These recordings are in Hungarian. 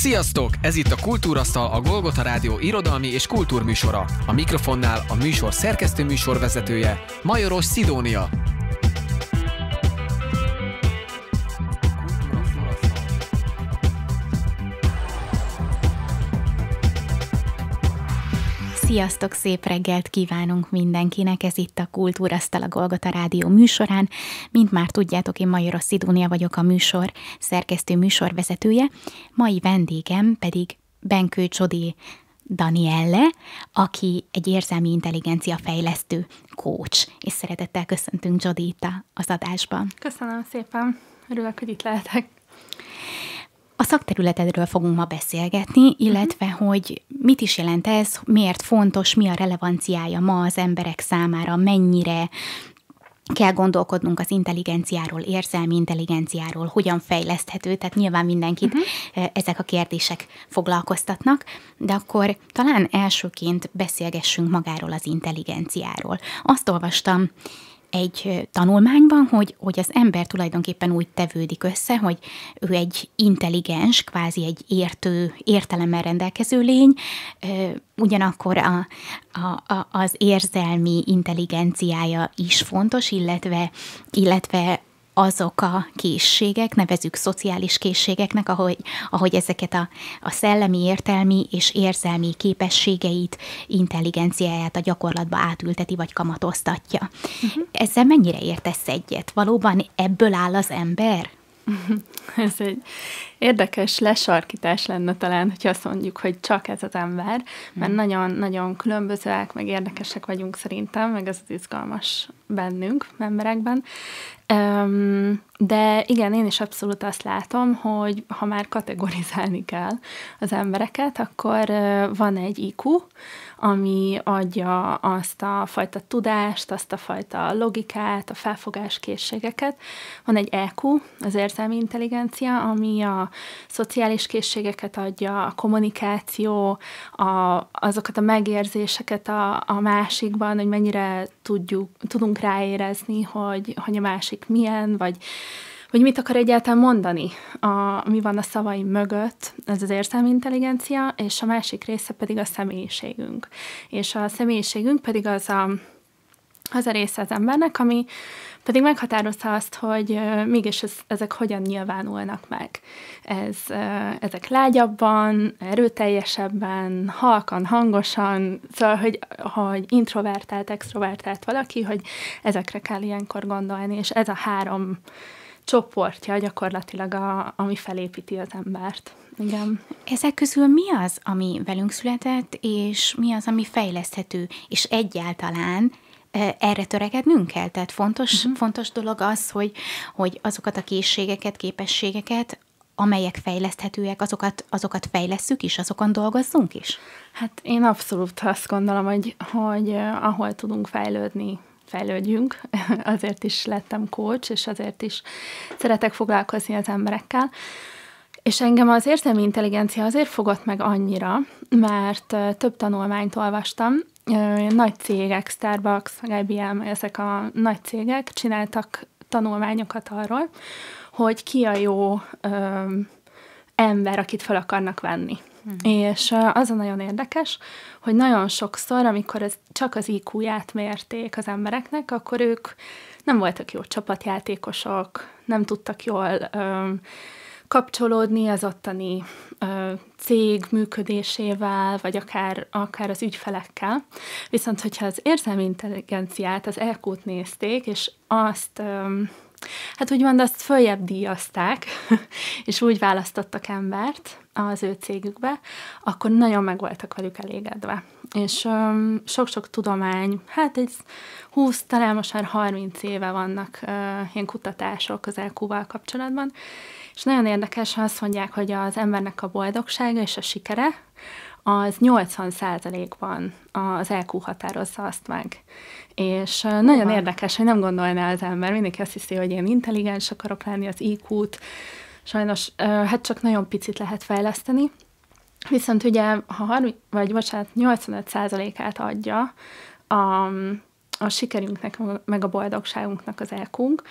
Sziasztok! Ez itt a Kultúrasztal, a Golgota Rádió irodalmi és kultúrműsora. A mikrofonnál a műsor szerkesztő műsorvezetője, Majoros Szidónia. Sziasztok, szép reggelt kívánunk mindenkinek, ez itt a Kultúrasztal a Golgota Rádió műsorán. Mint már tudjátok, én Majora Szidónia vagyok a műsor szerkesztő műsorvezetője, mai vendégem pedig Benkő Csodi Danielle, aki egy érzelmi intelligencia fejlesztő coach, és szeretettel köszöntünk Csodi itt az adásban. Köszönöm szépen, örülök, hogy itt lehetek. A szakterületedről fogunk ma beszélgetni, illetve uh-huh. hogy mit is jelent ez, miért fontos, mi a relevanciája ma az emberek számára, mennyire kell gondolkodnunk az intelligenciáról, érzelmi intelligenciáról, hogyan fejleszthető, tehát nyilván mindenkit uh-huh. ezek a kérdések foglalkoztatnak, de akkor talán elsőként beszélgessünk magáról az intelligenciáról. Azt olvastam egy tanulmányban, hogy, hogy az ember tulajdonképpen úgy tevődik össze, hogy ő egy intelligens, kvázi egy értő, értelemmel rendelkező lény, ugyanakkor a, a, a, az érzelmi intelligenciája is fontos, illetve, illetve azok a készségek, nevezük szociális készségeknek, ahogy, ahogy ezeket a, a szellemi, értelmi és érzelmi képességeit, intelligenciáját a gyakorlatba átülteti vagy kamatoztatja. Uh-huh. Ezzel mennyire értesz egyet? Valóban ebből áll az ember? ez egy érdekes lesarkítás lenne talán, hogyha azt mondjuk, hogy csak ez az ember, mert nagyon-nagyon mhm. mm. különbözőek, meg érdekesek vagyunk szerintem, meg ez az izgalmas bennünk, emberekben. De igen, én is abszolút azt látom, hogy ha már kategorizálni kell az embereket, akkor van egy IQ, ami adja azt a fajta tudást, azt a fajta logikát, a felfogás készségeket. Van egy EQ, az érzelmi intelligencia, ami a szociális készségeket adja, a kommunikáció, a, azokat a megérzéseket a, a másikban, hogy mennyire tudjuk, tudunk ráérezni, hogy, hogy a másik milyen, vagy hogy mit akar egyáltalán mondani, a, mi van a szavaim mögött, ez az érzelmi intelligencia, és a másik része pedig a személyiségünk. És a személyiségünk pedig az a, az a része az embernek, ami pedig meghatározza azt, hogy mégis ez, ezek hogyan nyilvánulnak meg. Ez, ezek lágyabban, erőteljesebben, halkan, hangosan, szóval, hogy, hogy introvertált, extrovertált valaki, hogy ezekre kell ilyenkor gondolni, és ez a három csoportja gyakorlatilag, a, ami felépíti az embert. Igen. Ezek közül mi az, ami velünk született, és mi az, ami fejleszthető, és egyáltalán erre törekednünk kell? Tehát fontos, uh-huh. fontos dolog az, hogy, hogy azokat a készségeket, képességeket, amelyek fejleszthetőek, azokat, azokat fejlesszük is, azokon dolgozzunk is? Hát én abszolút azt gondolom, hogy, hogy eh, ahol tudunk fejlődni, fejlődjünk, azért is lettem coach, és azért is szeretek foglalkozni az emberekkel. És engem az érzelmi intelligencia azért fogott meg annyira, mert több tanulmányt olvastam, nagy cégek, Starbucks, IBM, ezek a nagy cégek csináltak tanulmányokat arról, hogy ki a jó ö, ember, akit fel akarnak venni. Mhm. És az a nagyon érdekes, hogy nagyon sokszor, amikor ez csak az IQ-ját mérték az embereknek, akkor ők nem voltak jó csapatjátékosok, nem tudtak jól ö, kapcsolódni az ottani ö, cég működésével, vagy akár, akár az ügyfelekkel. Viszont, hogyha az érzelmi intelligenciát, az EQ-t nézték, és azt ö, Hát úgymond azt följebb díjazták, és úgy választottak embert az ő cégükbe, akkor nagyon meg voltak velük elégedve. És öm, sok-sok tudomány, hát egy 20, talán most már 30 éve vannak ö, ilyen kutatások az e lq kapcsolatban, és nagyon érdekes, ha azt mondják, hogy az embernek a boldogsága és a sikere, az 80%-ban az EQ határozza azt meg. És nagyon Aha. érdekes, hogy nem gondolná az ember, mindenki azt hiszi, hogy én intelligens akarok lenni, az IQ-t, sajnos hát csak nagyon picit lehet fejleszteni, Viszont ugye, ha 30, vagy bocsánat, 85%-át adja a, a sikerünknek, meg a boldogságunknak az elkunk,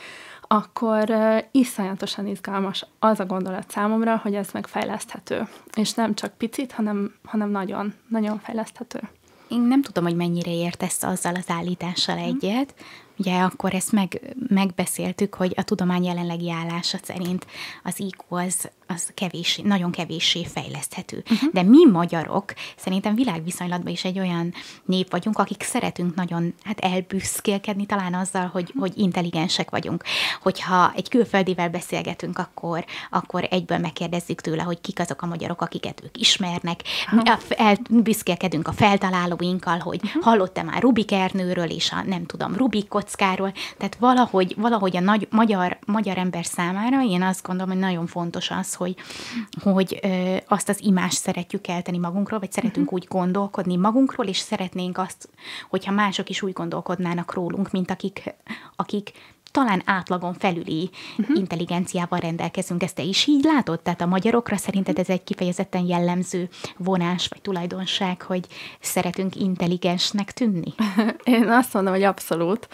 akkor iszonyatosan izgalmas az a gondolat számomra, hogy ez megfejleszthető. És nem csak picit, hanem, hanem nagyon, nagyon fejleszthető. Én nem tudom, hogy mennyire értesz azzal az állítással mhm. egyet. Ugye akkor ezt meg, megbeszéltük, hogy a tudomány jelenlegi állása szerint az IQ az az kevés, nagyon kevéssé fejleszthető. Uh-huh. De mi magyarok szerintem világviszonylatban is egy olyan nép vagyunk, akik szeretünk nagyon hát elbüszkélkedni talán azzal, hogy, uh-huh. hogy intelligensek vagyunk. Hogyha egy külföldivel beszélgetünk, akkor, akkor egyből megkérdezzük tőle, hogy kik azok a magyarok, akiket ők ismernek. Uh-huh. Elbüszkélkedünk a feltalálóinkkal, hogy uh-huh. hallottam már Rubik Ernőről és a nem tudom, Rubik kockáról. Tehát valahogy, valahogy a nagy, magyar, magyar ember számára én azt gondolom, hogy nagyon fontos az, hogy, hogy ö, azt az imást szeretjük elteni magunkról, vagy szeretünk uh-huh. úgy gondolkodni magunkról, és szeretnénk azt, hogyha mások is úgy gondolkodnának rólunk, mint akik, akik talán átlagon felüli uh-huh. intelligenciával rendelkezünk. Ezt te is így látod? Tehát a magyarokra szerinted mhm. ez egy kifejezetten jellemző vonás vagy tulajdonság, hogy szeretünk intelligensnek tűnni? Én azt mondom, hogy abszolút.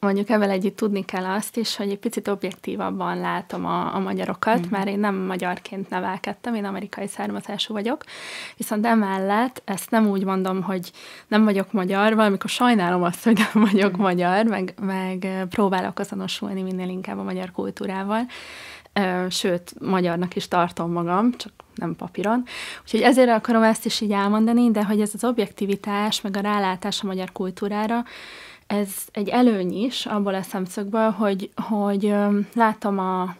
Mondjuk ebben együtt tudni kell azt is, hogy egy picit objektívabban látom a, a magyarokat, uh-huh. mert én nem magyarként nevelkedtem, én amerikai származású vagyok, viszont emellett ezt nem úgy mondom, hogy nem vagyok magyar, valamikor sajnálom azt, hogy nem vagyok uh-huh. magyar, meg, meg próbálok azonosulni minél inkább a magyar kultúrával, sőt, magyarnak is tartom magam, csak nem papíron. Úgyhogy ezért akarom ezt is így elmondani, de hogy ez az objektivitás, meg a rálátás a magyar kultúrára, ez egy előny is abból a szemszögből, hogy, hogy látom a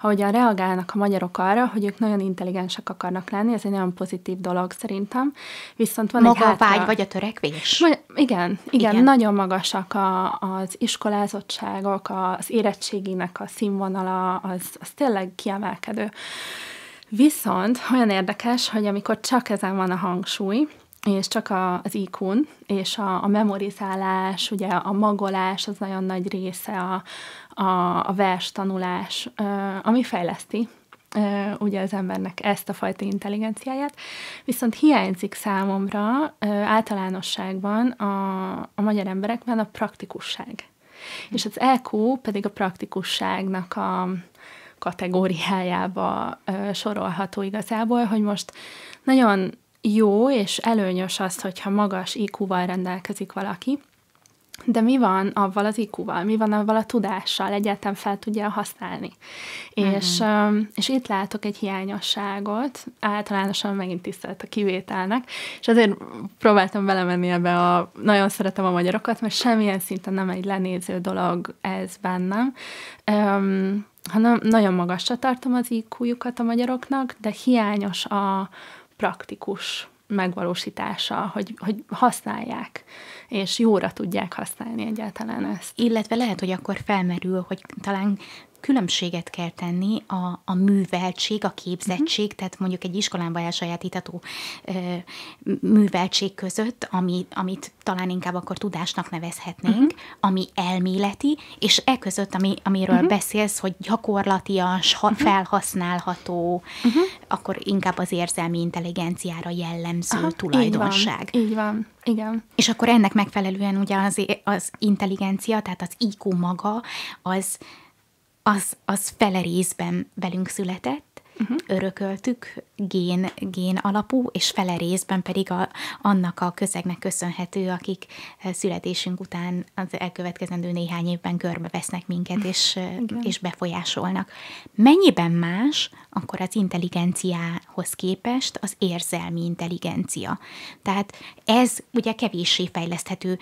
ahogyan reagálnak a magyarok arra, hogy ők nagyon intelligensek akarnak lenni, ez egy nagyon pozitív dolog szerintem. Viszont van Maga egy hátra... vágy vagy a törekvés? Magy- igen, igen, igen, nagyon magasak a, az iskolázottságok, az érettségének a színvonala, az, az tényleg kiemelkedő. Viszont olyan érdekes, hogy amikor csak ezen van a hangsúly, és csak a, az ikun, és a, a memorizálás, ugye a magolás az nagyon nagy része a, a, a vers tanulás, ami fejleszti ugye az embernek ezt a fajta intelligenciáját, viszont hiányzik számomra általánosságban a, a magyar emberekben a praktikusság. És az EQ pedig a praktikusságnak a kategóriájába sorolható igazából, hogy most nagyon jó és előnyös az, hogyha magas IQ-val rendelkezik valaki, de mi van avval az IQ-val, mi van avval a tudással, egyáltalán fel tudja használni. Mm-hmm. És, mhm. és itt látok egy hiányosságot, általánosan megint tisztelt a kivételnek, és azért próbáltam belemenni ebbe a, nagyon szeretem a magyarokat, mert semmilyen szinten nem egy lenéző dolog ez bennem, um, hanem nagyon magasra tartom az IQ-jukat a magyaroknak, de hiányos a, praktikus megvalósítása, hogy, hogy használják, és jóra tudják használni egyáltalán ezt. Illetve lehet, hogy akkor felmerül, hogy talán különbséget kell tenni a, a műveltség, a képzettség, uh-huh. tehát mondjuk egy iskolánban elsajátítható ö, műveltség között, ami, amit talán inkább akkor tudásnak nevezhetnénk, uh-huh. ami elméleti, és e között, ami, amiről uh-huh. beszélsz, hogy gyakorlatias, ha, uh-huh. felhasználható, uh-huh. akkor inkább az érzelmi intelligenciára jellemző Aha, tulajdonság. Így van, így van, igen. És akkor ennek megfelelően ugye az, az intelligencia, tehát az IQ maga, az az, az fele részben velünk született, uh-huh. örököltük gén, gén alapú, és fele részben pedig a, annak a közegnek köszönhető, akik eh, születésünk után az elkövetkezendő néhány évben körbe vesznek minket, mhm. és, eh, és befolyásolnak. Mennyiben más akkor az intelligenciához képest az érzelmi intelligencia? Tehát ez ugye kevéssé fejleszthető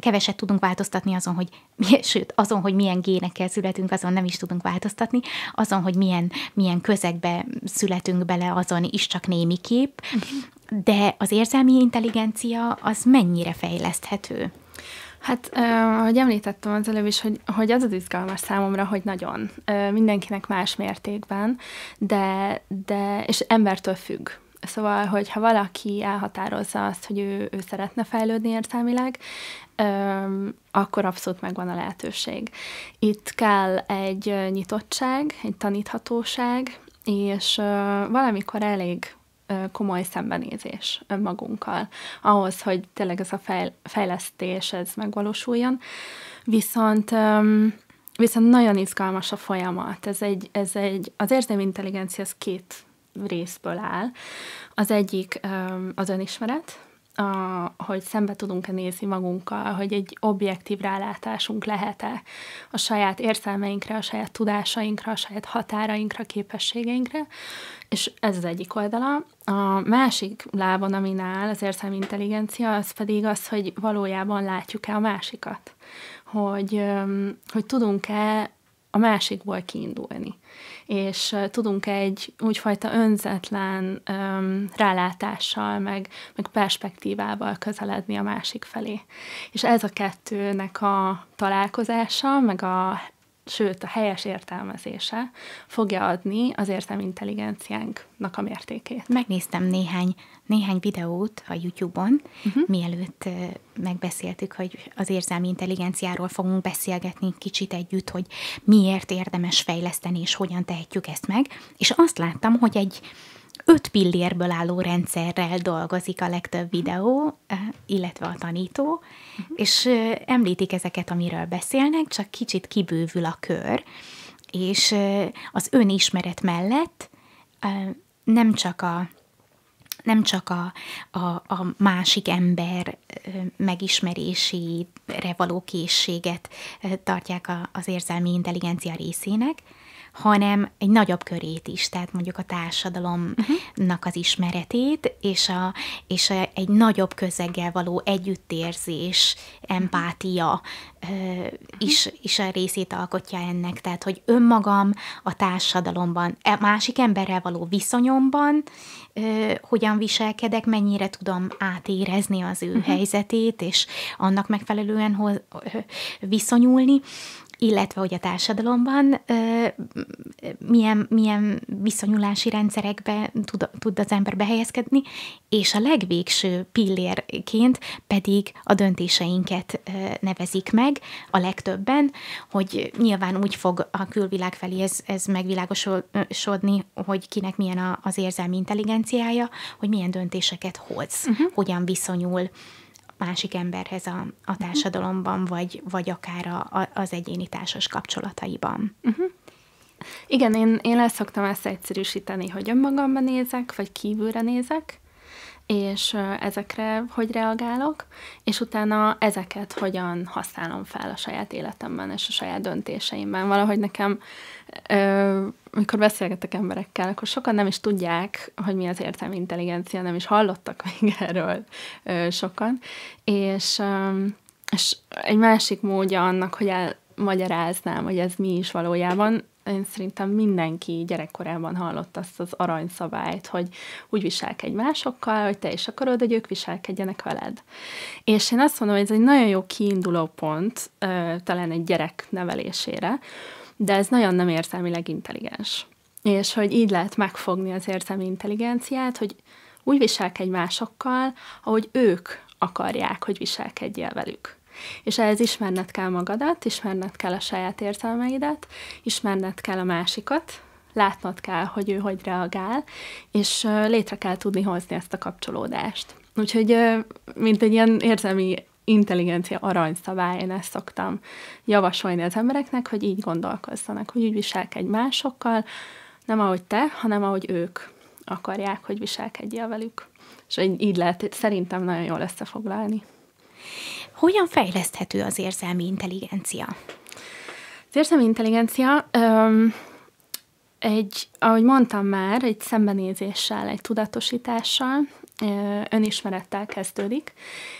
keveset tudunk változtatni azon, hogy sőt, azon, hogy milyen génekkel születünk, azon nem is tudunk változtatni, azon, hogy milyen, milyen közegbe születünk bele, azon is csak némi kép, mhm. de az érzelmi intelligencia az mennyire fejleszthető? Hát, eh, ahogy említettem az előbb is, hogy, hogy az az izgalmas számomra, hogy nagyon. Eh, mindenkinek más mértékben, de, de és embertől függ Szóval, hogy ha valaki elhatározza azt, hogy ő, ő szeretne fejlődni értelmileg, öm, akkor abszolút megvan a lehetőség. Itt kell egy nyitottság, egy taníthatóság, és valamikor elég komoly szembenézés önmagunkkal, ahhoz, hogy tényleg ez a fejlesztés ez megvalósuljon. Viszont viszont nagyon izgalmas a folyamat. Ez egy, ez egy, az érzelmi intelligencia az két részből áll. Az egyik az önismeret, a, hogy szembe tudunk-e nézni magunkkal, hogy egy objektív rálátásunk lehet-e a saját érzelmeinkre, a saját tudásainkra, a saját határainkra, képességeinkre, és ez az egyik oldala. A másik lábon, amin áll az érzelmi intelligencia, az pedig az, hogy valójában látjuk-e a másikat, hogy, hogy tudunk-e a másikból kiindulni. És tudunk egy úgyfajta önzetlen um, rálátással, meg, meg perspektívával közeledni a másik felé. És ez a kettőnek a találkozása, meg a sőt a helyes értelmezése fogja adni az értelmi intelligenciánknak a mértékét. Megnéztem néhány, néhány videót a YouTube-on, uh-huh. mielőtt megbeszéltük, hogy az érzelmi intelligenciáról fogunk beszélgetni kicsit együtt, hogy miért érdemes fejleszteni, és hogyan tehetjük ezt meg. És azt láttam, hogy egy öt pillérből álló rendszerrel dolgozik a legtöbb videó, eh, illetve a tanító, mhm. és eh, említik ezeket, amiről beszélnek, csak kicsit kibővül a kör, és eh, az önismeret mellett nem csak a nem csak a, a, a másik ember megismerésére való készséget tartják a, az érzelmi intelligencia részének, hanem egy nagyobb körét is, tehát mondjuk a társadalomnak az ismeretét, és, a, és a, egy nagyobb közeggel való együttérzés, empátia ö, is, is a részét alkotja ennek. Tehát, hogy önmagam a társadalomban, e, másik emberrel való viszonyomban ö, hogyan viselkedek, mennyire tudom átérezni az ő uh-huh. helyzetét, és annak megfelelően hoz, ö, viszonyulni, illetve hogy a társadalomban ö, milyen, milyen viszonyulási rendszerekbe tud, tud az ember behelyezkedni, és a legvégső pillérként pedig a döntéseinket ö, nevezik meg a legtöbben, hogy nyilván úgy fog a külvilág felé ez, ez megvilágosodni, hogy kinek milyen a, az érzelmi intelligenciája, hogy milyen döntéseket hoz, uh-huh. hogyan viszonyul másik emberhez a, a mhm. társadalomban, vagy, vagy akár a, a, az egyéni társas kapcsolataiban. Uh-huh. Igen, én, én le szoktam ezt egyszerűsíteni, hogy önmagamban nézek, vagy kívülre nézek, és ezekre hogy reagálok, és utána ezeket hogyan használom fel a saját életemben és a saját döntéseimben. Valahogy nekem, mikor beszélgetek emberekkel, akkor sokan nem is tudják, hogy mi az értelmi intelligencia, nem is hallottak még erről sokan, és, és egy másik módja annak, hogy elmagyaráznám, hogy ez mi is valójában, én szerintem mindenki gyerekkorában hallott azt az aranyszabályt, hogy úgy viselkedj másokkal, hogy te is akarod, hogy ők viselkedjenek veled. És én azt mondom, hogy ez egy nagyon jó kiinduló pont, talán egy gyerek nevelésére, de ez nagyon nem érzelmileg intelligens. És hogy így lehet megfogni az érzelmi intelligenciát, hogy úgy viselkedj másokkal, ahogy ők akarják, hogy viselkedjél velük. És ehhez ismerned kell magadat, ismerned kell a saját érzelmeidet, ismerned kell a másikat, látnod kell, hogy ő hogy reagál, és létre kell tudni hozni ezt a kapcsolódást. Úgyhogy, mint egy ilyen érzelmi intelligencia aranyszabály, én ezt szoktam javasolni az embereknek, hogy így gondolkozzanak, hogy úgy viselkedj másokkal, nem ahogy te, hanem ahogy ők akarják, hogy viselkedjél velük. És így lehet szerintem nagyon jól összefoglalni. Hogyan fejleszthető az érzelmi intelligencia? Az érzelmi intelligencia öm, egy, ahogy mondtam már, egy szembenézéssel, egy tudatosítással, önismerettel kezdődik,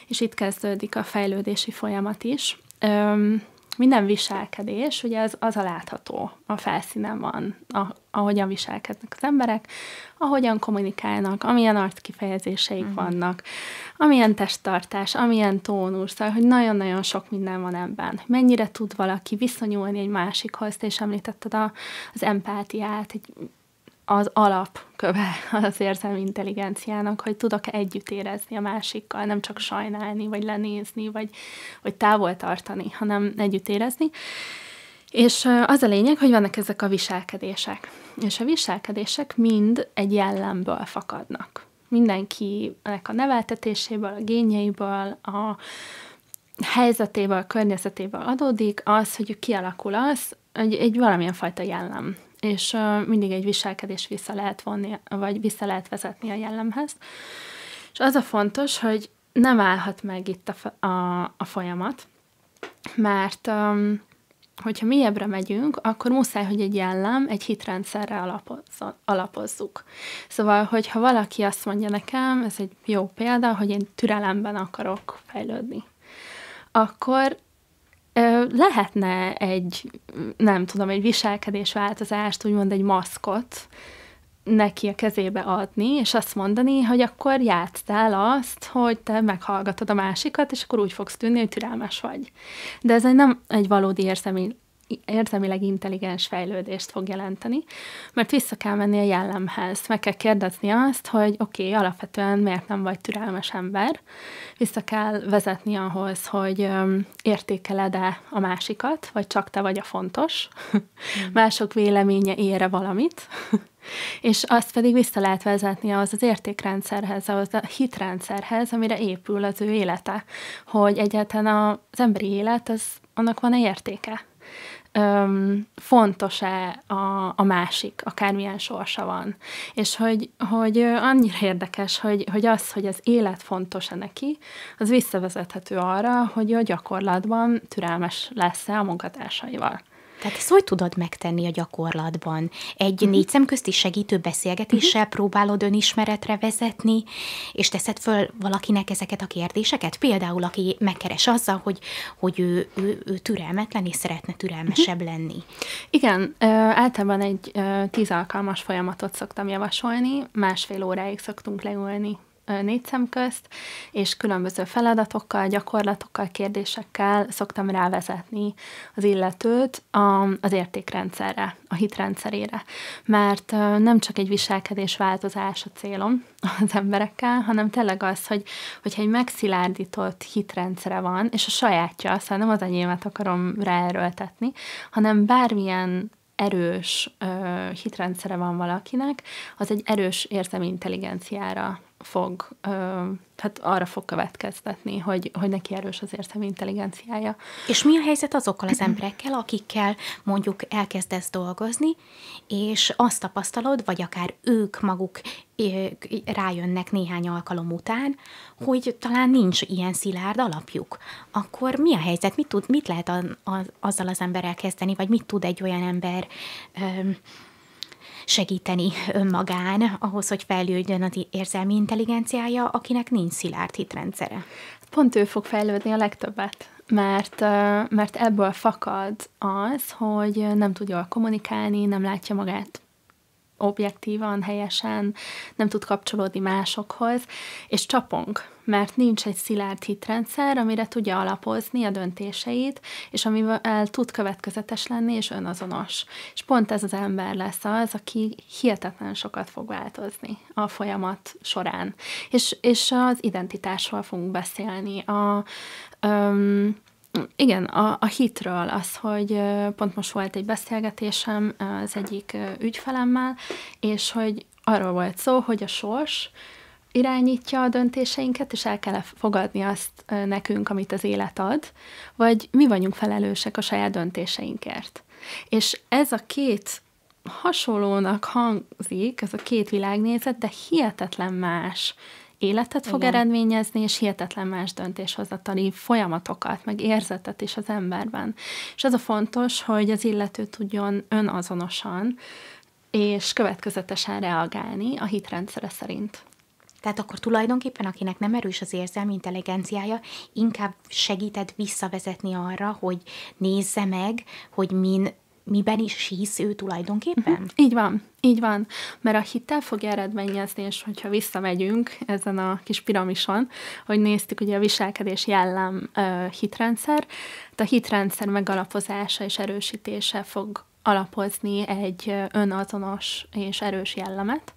és itt kezdődik a fejlődési folyamat is. Öm, minden viselkedés, ugye az, az a látható, a felszínen van, a, ahogyan viselkednek az emberek, ahogyan kommunikálnak, amilyen arckifejezéseik uh-huh. vannak, amilyen testtartás, amilyen tónus, szóval, hogy nagyon-nagyon sok minden van ebben. Mennyire tud valaki viszonyulni egy másikhoz, te is említetted a, az empátiát, egy az alapköve az érzelmi intelligenciának, hogy tudok együtt érezni a másikkal, nem csak sajnálni, vagy lenézni, vagy, vagy távol tartani, hanem együtt érezni. És az a lényeg, hogy vannak ezek a viselkedések. És a viselkedések mind egy jellemből fakadnak. Mindenkinek a neveltetéséből, a génjeiből, a helyzetéből, a környezetéből adódik az, hogy kialakul az, egy, egy valamilyen fajta jellem és mindig egy viselkedés vissza lehet vonni, vagy vissza lehet vezetni a jellemhez. És az a fontos, hogy nem állhat meg itt a, a, a folyamat, mert um, hogyha mélyebbre megyünk, akkor muszáj, hogy egy jellem egy hitrendszerre alapozzuk. Szóval, hogyha valaki azt mondja nekem, ez egy jó példa, hogy én türelemben akarok fejlődni, akkor lehetne egy, nem tudom, egy viselkedésváltozást, úgymond egy maszkot neki a kezébe adni, és azt mondani, hogy akkor el azt, hogy te meghallgatod a másikat, és akkor úgy fogsz tűnni, hogy türelmes vagy. De ez egy nem egy valódi érzelmi érzelmileg intelligens fejlődést fog jelenteni, mert vissza kell menni a jellemhez, meg kell kérdezni azt, hogy oké, okay, alapvetően miért nem vagy türelmes ember, vissza kell vezetni ahhoz, hogy értékeled-e a másikat, vagy csak te vagy a fontos, mm. mások véleménye ére valamit, és azt pedig vissza lehet vezetni ahhoz az értékrendszerhez, ahhoz a hitrendszerhez, amire épül az ő élete, hogy egyáltalán az emberi élet, az, annak van-e értéke öm, fontos-e a, a másik, akármilyen sorsa van. És hogy, hogy annyira érdekes, hogy, hogy az, hogy az élet fontos-e neki, az visszavezethető arra, hogy a gyakorlatban türelmes lesz-e a munkatársaival. Tehát ezt hogy tudod megtenni a gyakorlatban? Egy uh-huh. négy szemközti segítő beszélgetéssel uh-huh. próbálod önismeretre vezetni, és teszed föl valakinek ezeket a kérdéseket? Például, aki megkeres azzal, hogy, hogy ő, ő, ő türelmetlen, és szeretne türelmesebb uh-huh. lenni. Igen, általában egy tíz alkalmas folyamatot szoktam javasolni, másfél óráig szoktunk leülni négy szem közt, és különböző feladatokkal, gyakorlatokkal, kérdésekkel szoktam rávezetni az illetőt az értékrendszerre, a hitrendszerére. Mert nem csak egy viselkedés változás a célom az emberekkel, hanem tényleg az, hogy, hogyha egy megszilárdított hitrendszere van, és a sajátja, szóval nem az enyémet akarom ráerőltetni, hanem bármilyen erős ö, hitrendszere van valakinek, az egy erős érzelmi intelligenciára fog, tehát arra fog következtetni, hogy, hogy neki erős az érzelmi intelligenciája. És mi a helyzet azokkal az emberekkel, akikkel mondjuk elkezdesz dolgozni, és azt tapasztalod, vagy akár ők maguk rájönnek néhány alkalom után, hogy talán nincs ilyen szilárd alapjuk. Akkor mi a helyzet? Mit, tud, mit lehet a, a, azzal az emberrel kezdeni, vagy mit tud egy olyan ember segíteni önmagán, ahhoz, hogy fejlődjön az érzelmi intelligenciája, akinek nincs szilárd hitrendszere? Pont ő fog fejlődni a legtöbbet mert, mert ebből fakad az, hogy nem tudja kommunikálni, nem látja magát objektívan, helyesen, nem tud kapcsolódni másokhoz, és csapunk, mert nincs egy szilárd hitrendszer, amire tudja alapozni a döntéseit, és amivel tud következetes lenni, és önazonos. És pont ez az ember lesz az, aki hihetetlen sokat fog változni a folyamat során. És, és az identitásról fogunk beszélni, a... Öm, igen, a, a hitről az, hogy pont most volt egy beszélgetésem az egyik ügyfelemmel, és hogy arról volt szó, hogy a sors irányítja a döntéseinket, és el kell fogadni azt nekünk, amit az élet ad, vagy mi vagyunk felelősek a saját döntéseinkért. És ez a két hasonlónak hangzik, ez a két világnézet, de hihetetlen más életet fog Igen. eredményezni, és hihetetlen más döntéshozatali folyamatokat, meg érzetet is az emberben. És az a fontos, hogy az illető tudjon önazonosan és következetesen reagálni a hitrendszere szerint. Tehát akkor tulajdonképpen, akinek nem erős az érzelmi intelligenciája, inkább segíted visszavezetni arra, hogy nézze meg, hogy min miben is hisz ő tulajdonképpen? Uh-huh. Így van, így van. Mert a hittel fog eredményezni, és hogyha visszamegyünk ezen a kis piramison, hogy néztük ugye a viselkedés jellem uh, hitrendszer, hát a hitrendszer megalapozása és erősítése fog alapozni egy önazonos és erős jellemet,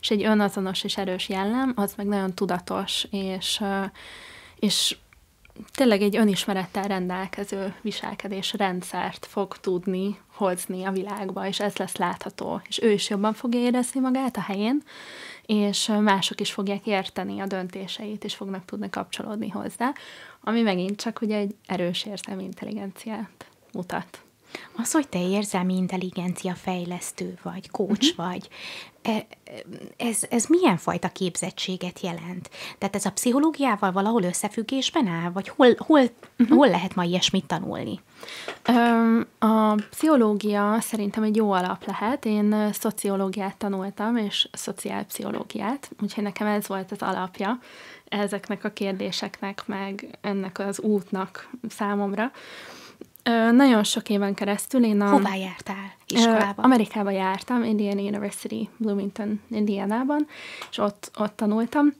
és egy önazonos és erős jellem, az meg nagyon tudatos, és, és tényleg egy önismerettel rendelkező viselkedés rendszert fog tudni hozni a világba, és ez lesz látható. És ő is jobban fogja érezni magát a helyén, és mások is fogják érteni a döntéseit, és fognak tudni kapcsolódni hozzá, ami megint csak ugye egy erős érzelmi intelligenciát mutat. Az, hogy te érzelmi intelligencia fejlesztő vagy, kócs uh-huh. Mhm. vagy, e, ez, ez milyen fajta képzettséget jelent? Tehát ez a pszichológiával valahol összefüggésben áll, vagy hol, hol, uh-huh. hol lehet ma ilyesmit tanulni? A pszichológia szerintem egy jó alap lehet. Én szociológiát tanultam, és szociálpszichológiát, úgyhogy nekem ez volt az alapja ezeknek a kérdéseknek, meg ennek az útnak számomra. Ö, nagyon sok éven keresztül én a... Hová jártál? iskolában? Amerikába jártam, Indiana University, Bloomington, Indianában, és ott, ott tanultam.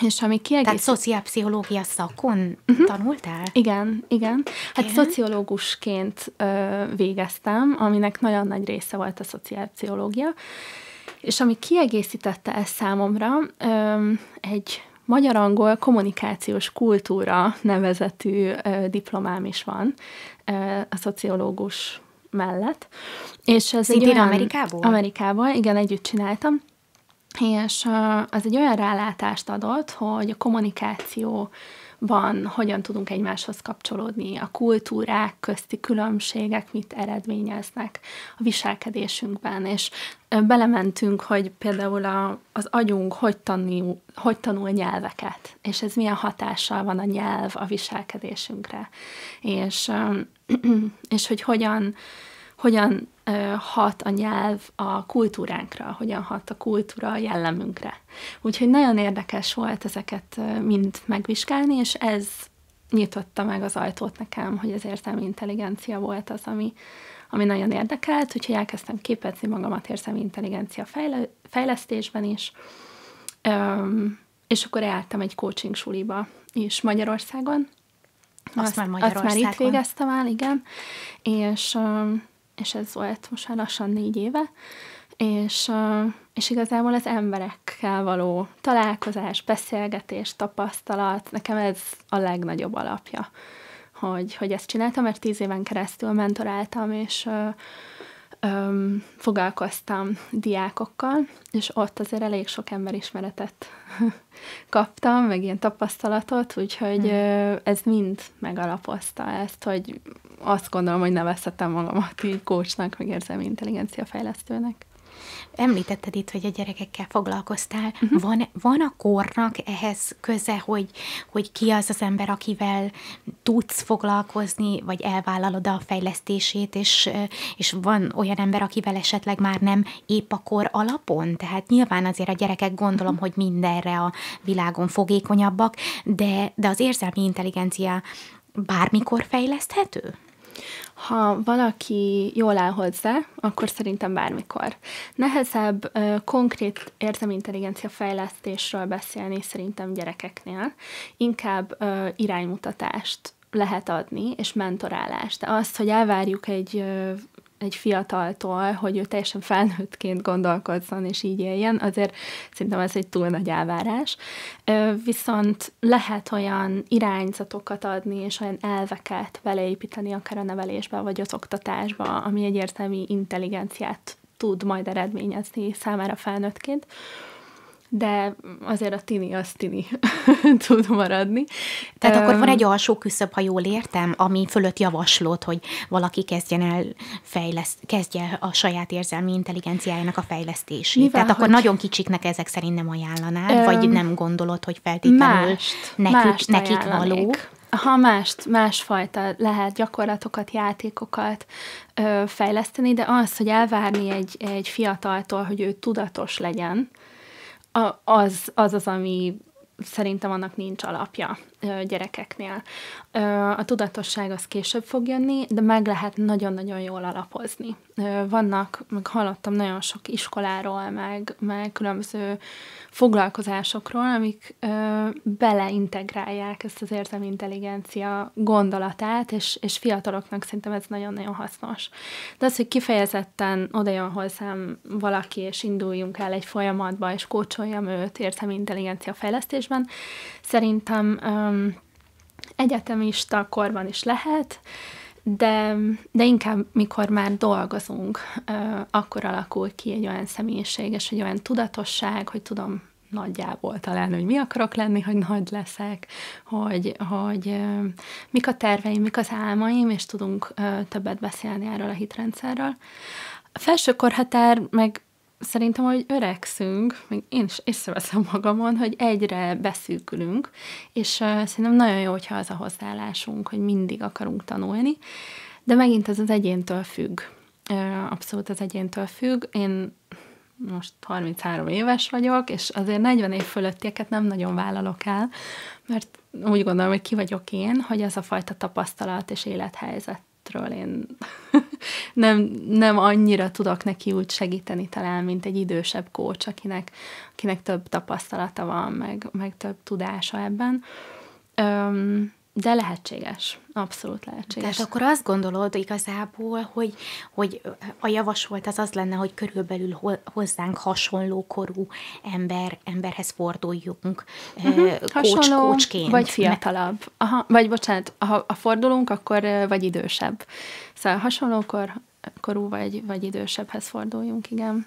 És ami kiegészít... Tehát szociálpszichológia szakon uh-huh. tanultál? Igen, igen. Hát igen. szociológusként ö, végeztem, aminek nagyon nagy része volt a szociálpszichológia. És ami kiegészítette ezt számomra, ö, egy magyar-angol kommunikációs kultúra nevezetű diplomám is van a szociológus mellett. És ez egy olyan, Amerikából? Amerikából, igen, együtt csináltam. És az egy olyan rálátást adott, hogy a kommunikáció van, hogyan tudunk egymáshoz kapcsolódni, a kultúrák közti különbségek mit eredményeznek a viselkedésünkben, és belementünk, hogy például a, az agyunk hogy tanul, hogy tanul nyelveket, és ez milyen hatással van a nyelv a viselkedésünkre, és, és hogy hogyan hogyan hat a nyelv a kultúránkra, hogyan hat a kultúra a jellemünkre. Úgyhogy nagyon érdekes volt ezeket mind megvizsgálni, és ez nyitotta meg az ajtót nekem, hogy az érzelmi intelligencia volt az, ami, ami nagyon érdekelt, úgyhogy elkezdtem képezni magamat érzelmi intelligencia fejle, fejlesztésben is, Öm, és akkor eljártam egy coaching suliba is Magyarországon. Azt, azt már Magyarországon. Azt már itt végeztem el, igen. És öm, és ez volt most már lassan négy éve, és, és igazából az emberekkel való találkozás, beszélgetés, tapasztalat, nekem ez a legnagyobb alapja, hogy, hogy ezt csináltam, mert tíz éven keresztül mentoráltam, és öm, foglalkoztam diákokkal, és ott azért elég sok emberismeretet kaptam, meg ilyen tapasztalatot, úgyhogy hmm. ez mind megalapozta ezt, hogy azt gondolom, hogy nevezhetem magamat így kócsnak, meg érzelmi intelligencia fejlesztőnek. Említetted itt, hogy a gyerekekkel foglalkoztál. Uh mhm. -huh. Van, van a kornak ehhez köze, hogy, hogy ki az az ember, akivel tudsz foglalkozni, vagy elvállalod a fejlesztését, és, és van olyan ember, akivel esetleg már nem épp a kor alapon? Tehát nyilván azért a gyerekek gondolom, uh mhm. -huh. hogy mindenre a világon fogékonyabbak, de, de az érzelmi intelligencia bármikor fejleszthető? Ha valaki jól áll hozzá, akkor szerintem bármikor. Nehezebb ö, konkrét intelligencia fejlesztésről beszélni szerintem gyerekeknél. Inkább ö, iránymutatást lehet adni, és mentorálást. De azt, hogy elvárjuk egy egy fiataltól, hogy ő teljesen felnőttként gondolkozzon és így éljen, azért szerintem ez egy túl nagy elvárás. Viszont lehet olyan irányzatokat adni, és olyan elveket beleépíteni akár a nevelésbe, vagy az oktatásba, ami egyértelmű intelligenciát tud majd eredményezni számára felnőttként, de azért a tini az tini tud maradni. Tehát um, akkor van egy alsó küszöb, ha jól értem, ami fölött javaslod, hogy valaki kezdjen el fejleszt, kezdje a saját érzelmi intelligenciájának a fejlesztését. Mivel, Tehát akkor hogy... nagyon kicsiknek ezek szerint nem ajánlanál, um, vagy nem gondolod, hogy feltétlenül mást, nekik, mást nekik való. Ha mást, másfajta lehet gyakorlatokat, játékokat ö, fejleszteni, de az, hogy elvárni egy, egy fiataltól, hogy ő tudatos legyen, az, az az, ami szerintem annak nincs alapja gyerekeknél. A tudatosság az később fog jönni, de meg lehet nagyon-nagyon jól alapozni. Vannak, meg hallottam nagyon sok iskoláról, meg, meg különböző foglalkozásokról, amik beleintegrálják ezt az érzelmi intelligencia gondolatát, és, és fiataloknak szerintem ez nagyon-nagyon hasznos. De az, hogy kifejezetten oda jön hozzám valaki, és induljunk el egy folyamatba, és kócsoljam őt érzelmi intelligencia fejlesztésben, szerintem um, egyetemista korban is lehet, de, de inkább mikor már dolgozunk, uh, akkor alakul ki egy olyan személyiség és egy olyan tudatosság, hogy tudom nagyjából talán, hogy mi akarok lenni, hogy nagy leszek, hogy, hogy uh, mik a terveim, mik az álmaim, és tudunk uh, többet beszélni erről a hitrendszerről. A felső korhatár meg szerintem, hogy öregszünk, még én is észreveszem magamon, hogy egyre beszűkülünk, és szerintem nagyon jó, hogyha az a hozzáállásunk, hogy mindig akarunk tanulni, de megint ez az egyéntől függ. Abszolút az egyéntől függ. Én most 33 éves vagyok, és azért 40 év fölöttieket nem nagyon vállalok el, mert úgy gondolom, hogy ki vagyok én, hogy az a fajta tapasztalat és élethelyzetről én nem, nem annyira tudok neki úgy segíteni talán, mint egy idősebb kócs, akinek, akinek több tapasztalata van, meg, meg több tudása ebben. Öm, de lehetséges, abszolút lehetséges. Tehát akkor azt gondolod igazából, hogy, hogy a javasolt az az lenne, hogy körülbelül hozzánk hasonló korú ember, emberhez forduljunk uh-huh. kócs, hasonló, kócsként. Vagy fiatalabb. Aha, vagy bocsánat, ha, ha fordulunk, akkor vagy idősebb. Szóval hasonló kor, korú vagy, vagy idősebbhez forduljunk, igen.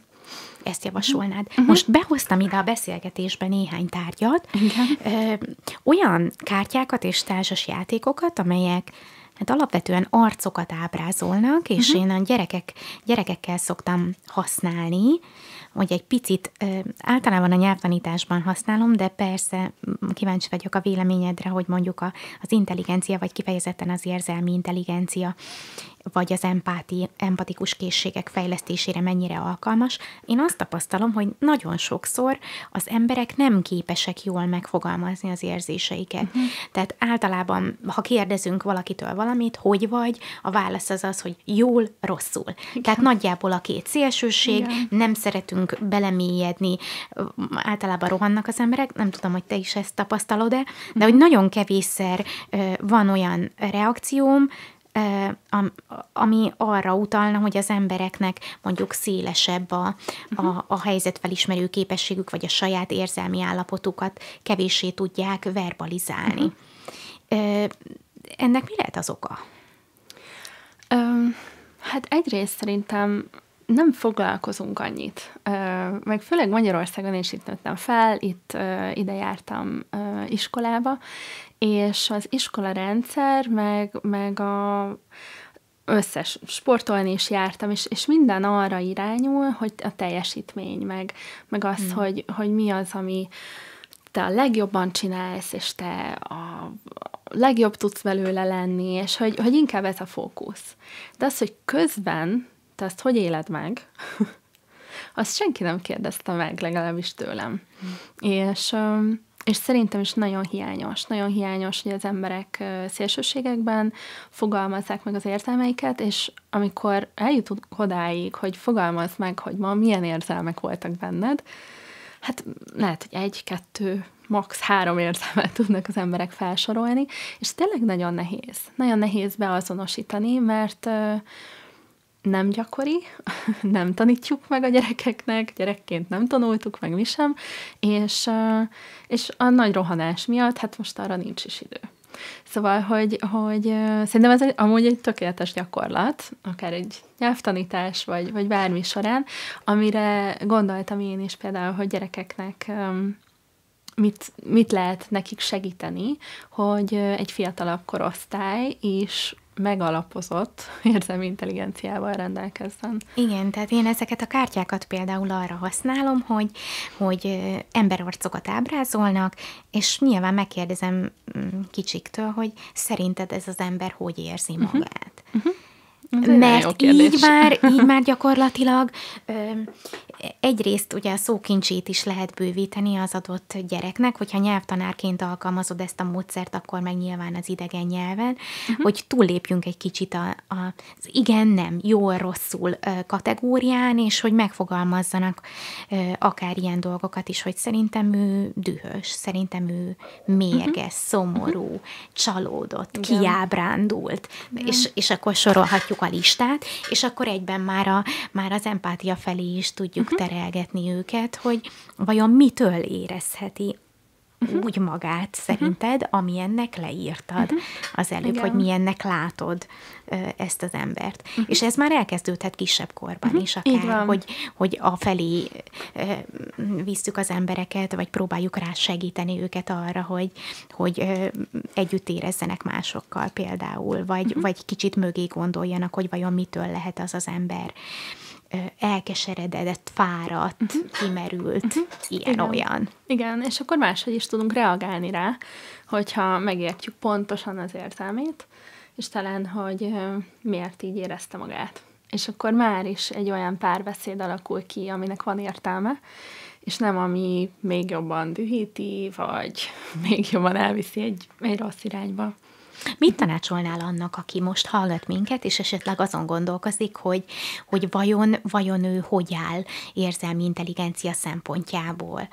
Ezt javasolnád. Uh-huh. Most behoztam ide a beszélgetésbe néhány tárgyat, Ö, olyan kártyákat és társas játékokat, amelyek hát alapvetően arcokat ábrázolnak, és uh-huh. én a gyerekek, gyerekekkel szoktam használni, hogy egy picit általában a nyelvtanításban használom, de persze kíváncsi vagyok a véleményedre, hogy mondjuk a, az intelligencia, vagy kifejezetten az érzelmi intelligencia vagy az empáti, empatikus készségek fejlesztésére mennyire alkalmas, én azt tapasztalom, hogy nagyon sokszor az emberek nem képesek jól megfogalmazni az érzéseiket. Uh-huh. Tehát általában, ha kérdezünk valakitől valamit, hogy vagy, a válasz az az, hogy jól, rosszul. Igen. Tehát nagyjából a két szélsőség, Igen. nem szeretünk belemélyedni, általában rohannak az emberek, nem tudom, hogy te is ezt tapasztalod-e, de uh-huh. hogy nagyon kevésszer van olyan reakcióm, ami arra utalna, hogy az embereknek mondjuk szélesebb a, a, mhm. a helyzetfelismerő képességük, vagy a saját érzelmi állapotukat kevéssé tudják verbalizálni. Uh-huh. Ennek mi lehet az oka? Um, hát egyrészt szerintem nem foglalkozunk annyit. Meg főleg Magyarországon is itt nőttem fel, itt ide jártam iskolába, és az iskola rendszer, meg, meg a összes sportolni is jártam, és, és minden arra irányul, hogy a teljesítmény, meg, meg az, hmm. hogy, hogy mi az, ami te a legjobban csinálsz, és te a legjobb tudsz belőle lenni, és hogy, hogy inkább ez a fókusz. De az, hogy közben te azt hogy éled meg, azt senki nem kérdezte meg, legalábbis tőlem. Hmm. És... Um, és szerintem is nagyon hiányos, nagyon hiányos, hogy az emberek szélsőségekben fogalmazzák meg az értelmeiket, és amikor eljut odáig, hogy fogalmazd meg, hogy ma milyen érzelmek voltak benned, hát lehet, hogy egy, kettő, max. három érzelmet tudnak az emberek felsorolni, és tényleg nagyon nehéz. Nagyon nehéz beazonosítani, mert nem gyakori, nem tanítjuk meg a gyerekeknek, gyerekként nem tanultuk, meg mi sem, és, és a nagy rohanás miatt, hát most arra nincs is idő. Szóval, hogy, hogy szerintem ez egy, amúgy egy tökéletes gyakorlat, akár egy nyelvtanítás, vagy, vagy bármi során, amire gondoltam én is például, hogy gyerekeknek mit, mit lehet nekik segíteni, hogy egy fiatalabb korosztály is megalapozott érzelmi intelligenciával rendelkezzen. Igen, tehát én ezeket a kártyákat például arra használom, hogy, hogy emberarcokat ábrázolnak, és nyilván megkérdezem mm, kicsiktől, hogy szerinted ez az ember hogy érzi mhm. magát. Uh-huh. Uh-huh. Mert így már, így már gyakorlatilag ö, egyrészt ugye a szókincsét is lehet bővíteni az adott gyereknek, hogyha nyelvtanárként alkalmazod ezt a módszert, akkor meg nyilván az idegen nyelven, uh-huh. hogy túllépjünk egy kicsit a, a, az igen, nem, jól, rosszul kategórián, és hogy megfogalmazzanak akár ilyen dolgokat is, hogy szerintem ő dühös, szerintem ő mérges, uh-huh. szomorú, uh-huh. csalódott, igen. kiábrándult, igen. És, és akkor sorolhatjuk a listát, és akkor egyben már, a, már az empátia felé is tudjuk uh-huh. terelgetni őket, hogy vajon mitől érezheti uh-huh. úgy magát mhm. szerinted, uh-huh. amilyennek leírtad uh-huh. az előbb, Igen. hogy milyennek látod ezt az embert. Uh-huh. És ez már elkezdődhet kisebb korban uh-huh. is, akár, hogy, hogy a felé e, visszük az embereket, vagy próbáljuk rá segíteni őket arra, hogy, hogy e, együtt érezzenek másokkal például, vagy, uh-huh. vagy kicsit mögé gondoljanak, hogy vajon mitől lehet az az ember elkeseredett, fáradt, uh-huh. kimerült, uh-huh. Mhm. ilyen-olyan. Igen. Igen, és akkor máshogy is tudunk reagálni rá, hogyha megértjük pontosan az értelmét, és talán, hogy miért így érezte magát. És akkor már is egy olyan párbeszéd alakul ki, aminek van értelme, és nem ami még jobban dühíti, vagy még jobban elviszi egy, egy rossz irányba. Mit tanácsolnál annak, aki most hallgat minket, és esetleg azon gondolkozik, hogy, hogy vajon, vajon ő hogy áll érzelmi intelligencia szempontjából?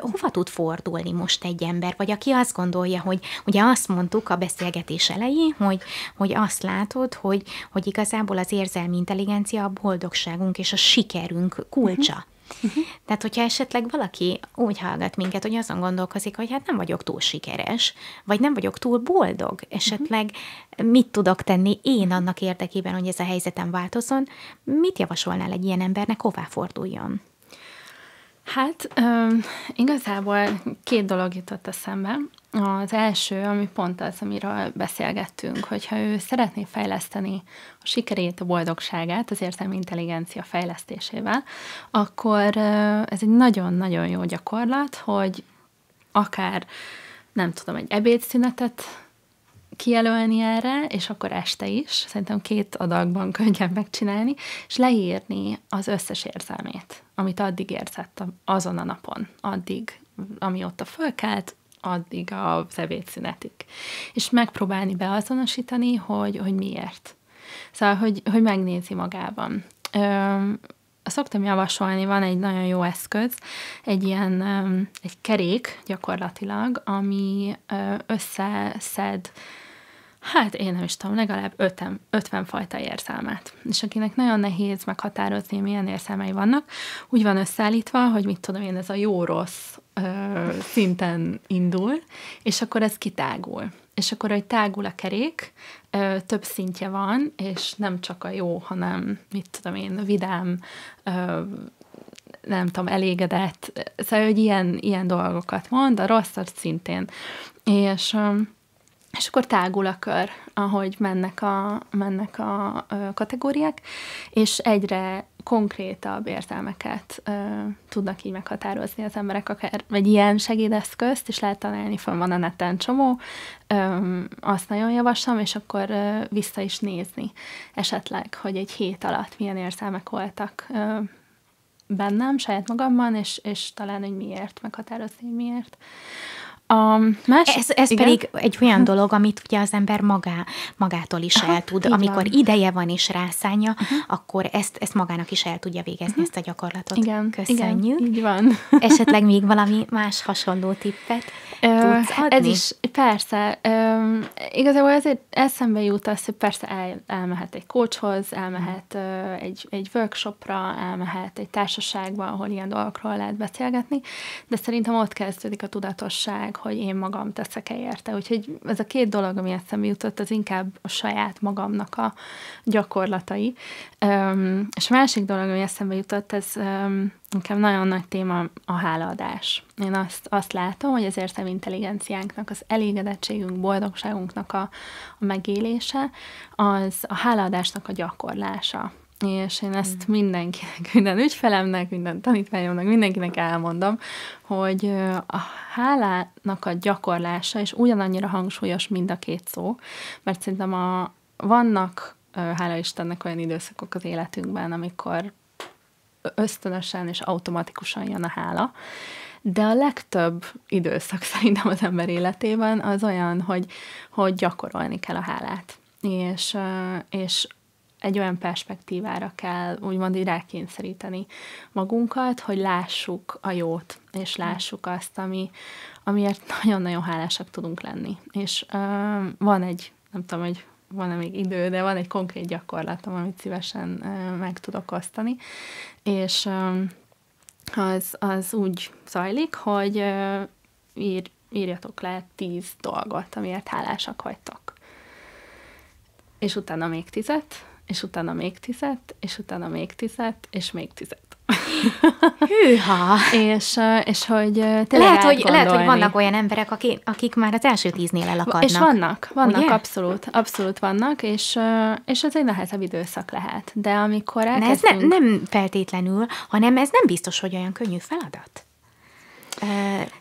Hova tud fordulni most egy ember? Vagy aki azt gondolja, hogy ugye azt mondtuk a beszélgetés elején, hogy, hogy azt látod, hogy, hogy igazából az érzelmi intelligencia a boldogságunk és a sikerünk kulcsa. Uh-huh. Uh-huh. Tehát, hogyha esetleg valaki úgy hallgat minket, hogy azon gondolkozik, hogy hát nem vagyok túl sikeres, vagy nem vagyok túl boldog, esetleg uh-huh. mit tudok tenni én annak érdekében, hogy ez a helyzetem változzon, mit javasolnál egy ilyen embernek, hová forduljon? Hát um, igazából két dolog jutott eszembe. Az első, ami pont az, amiről beszélgettünk, hogyha ő szeretné fejleszteni a sikerét, a boldogságát az értelmi intelligencia fejlesztésével, akkor ez egy nagyon-nagyon jó gyakorlat, hogy akár, nem tudom, egy ebédszünetet kijelölni erre, és akkor este is, szerintem két adagban könnyen megcsinálni, és leírni az összes érzelmét, amit addig érzett azon a napon, addig, amióta fölkelt, addig a ebédszünetig. És megpróbálni beazonosítani, hogy, hogy miért. Szóval, hogy, hogy megnézi magában. Ö, szoktam javasolni, van egy nagyon jó eszköz, egy ilyen egy kerék gyakorlatilag, ami összeszed Hát én nem is tudom, legalább 50, 50 fajta érzelmet. És akinek nagyon nehéz meghatározni, milyen érzelmei vannak, úgy van összeállítva, hogy mit tudom én, ez a jó-rossz szinten indul, és akkor ez kitágul. És akkor, hogy tágul a kerék, ö, több szintje van, és nem csak a jó, hanem mit tudom én, vidám, ö, nem tudom, elégedett, szóval, hogy ilyen, ilyen dolgokat mond, a rosszat szintén. És... Ö, és akkor tágul a kör, ahogy mennek a, mennek a kategóriák, és egyre konkrétabb értelmeket ö, tudnak így meghatározni az emberek, akár egy ilyen segédeszközt is lehet találni, fönn van a neten csomó, ö, azt nagyon javaslom, és akkor ö, vissza is nézni esetleg, hogy egy hét alatt milyen értelmek voltak ö, bennem, saját magamban, és, és talán, hogy miért, meghatározni, hogy miért. Ö, a más, ez ez igen? pedig egy olyan dolog, amit ugye az ember magá, magától is el tud. Amikor van. ideje van és rászánja, uh-huh. akkor ezt, ezt magának is el tudja végezni, uh-huh. ezt a gyakorlatot. Igen, köszönjük. Igen, így van. Esetleg még valami más hasonló tippet tudsz adni? Ez is, persze. Ö, igazából azért eszembe jut az, hogy persze el, elmehet egy coachhoz, elmehet uh, egy, egy workshopra, elmehet egy társaságba, ahol ilyen dolgokról lehet beszélgetni, de szerintem ott kezdődik a tudatosság, hogy én magam teszek-e érte. Úgyhogy ez a két dolog, ami eszembe jutott, az inkább a saját magamnak a gyakorlatai. Um, és a másik dolog, ami eszembe jutott, ez um, inkább nagyon nagy téma a hálaadás. Én azt, azt látom, hogy az értelmi intelligenciánknak, az elégedettségünk, boldogságunknak a, a megélése, az a hálaadásnak a gyakorlása. És én ezt hmm. mindenkinek, minden ügyfelemnek, minden tanítványomnak, mindenkinek elmondom, hogy a hálának a gyakorlása és ugyanannyira hangsúlyos mind a két szó, mert szerintem a, vannak, hála Istennek olyan időszakok az életünkben, amikor ösztönösen és automatikusan jön a hála, de a legtöbb időszak szerintem az ember életében az olyan, hogy, hogy gyakorolni kell a hálát. És, és egy olyan perspektívára kell úgymond így rákényszeríteni magunkat, hogy lássuk a jót, és lássuk azt, ami, amiért nagyon-nagyon hálásak tudunk lenni. És ö, van egy, nem tudom, hogy van-e még idő, de van egy konkrét gyakorlatom, amit szívesen ö, meg tudok osztani. És ö, az, az úgy zajlik, hogy ö, ír, írjatok le tíz dolgot, amiért hálásak vagytok. És utána még tizet, és utána még tizet, és utána még tizet, és még tizet. Hűha! és, és hogy tényleg lehet, hogy, lehet, hogy vannak olyan emberek, akik, akik már az első tíznél elakadnak. És vannak, vannak, Ugye? abszolút, abszolút vannak, és, és ez egy nehezebb időszak lehet. De amikor elkezdünk... Ne, ez ne, nem feltétlenül, hanem ez nem biztos, hogy olyan könnyű feladat.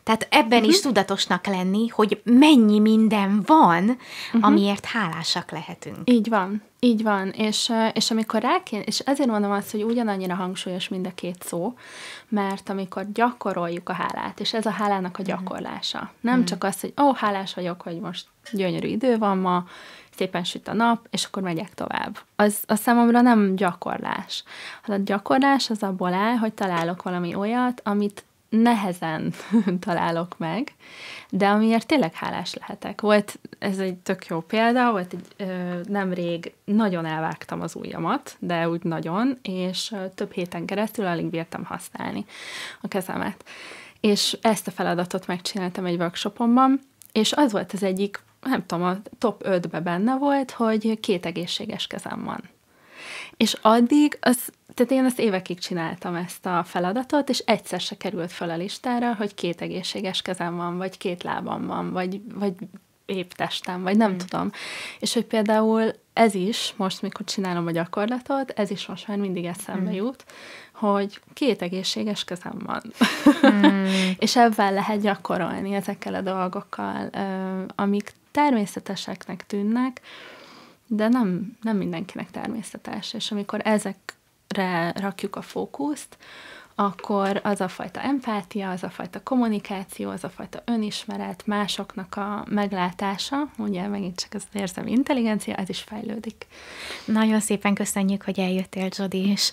Tehát ebben uh-huh. is mhm. tudatosnak lenni, hogy mennyi minden van, uh-huh. amiért hálásak lehetünk. Így van, így van. És, és amikor rákén, és ezért mondom azt, hogy ugyanannyira hangsúlyos mind a két szó, mert amikor gyakoroljuk a hálát, és ez a hálának a mhm. gyakorlása. Nem uh-huh. csak az, hogy ó, hálás vagyok, hogy most gyönyörű idő van ma, szépen süt a nap, és akkor megyek tovább. Az, az számomra nem gyakorlás. Hát a gyakorlás az abból áll, hogy találok valami olyat, amit nehezen találok meg, de amiért tényleg hálás lehetek. Volt, ez egy tök jó példa, volt egy, ö, nemrég nagyon elvágtam az ujjamat, de úgy nagyon, és ö, több héten keresztül alig bírtam használni a kezemet. És ezt a feladatot megcsináltam egy workshopomban, és az volt az egyik, nem tudom, a top 5-be benne volt, hogy két egészséges kezem van és addig az tehát én ezt évekig csináltam ezt a feladatot, és egyszer se került fel a listára, hogy két egészséges kezem van, vagy két lábam van, vagy, vagy épp testem, vagy nem hmm. tudom. És hogy például ez is, most mikor csinálom a gyakorlatot, ez is most már mindig eszembe hmm. jut, hogy két egészséges kezem van. Hmm. és ebben lehet gyakorolni ezekkel a dolgokkal, amik természeteseknek tűnnek, de nem, nem mindenkinek természetes, és amikor ezekre rakjuk a fókuszt, akkor az a fajta empátia, az a fajta kommunikáció, az a fajta önismeret, másoknak a meglátása, ugye megint csak az érzem intelligencia, ez is fejlődik. Nagyon szépen köszönjük, hogy eljöttél, Zsodi, és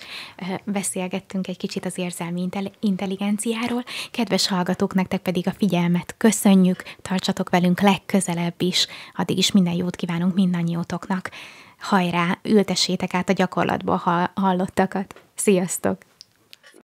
beszélgettünk egy kicsit az érzelmi intelligenciáról. Kedves hallgatók, nektek pedig a figyelmet köszönjük, tartsatok velünk legközelebb is, addig is minden jót kívánunk mindannyiótoknak. Hajrá, ültessétek át a gyakorlatba hallottakat. Sziasztok!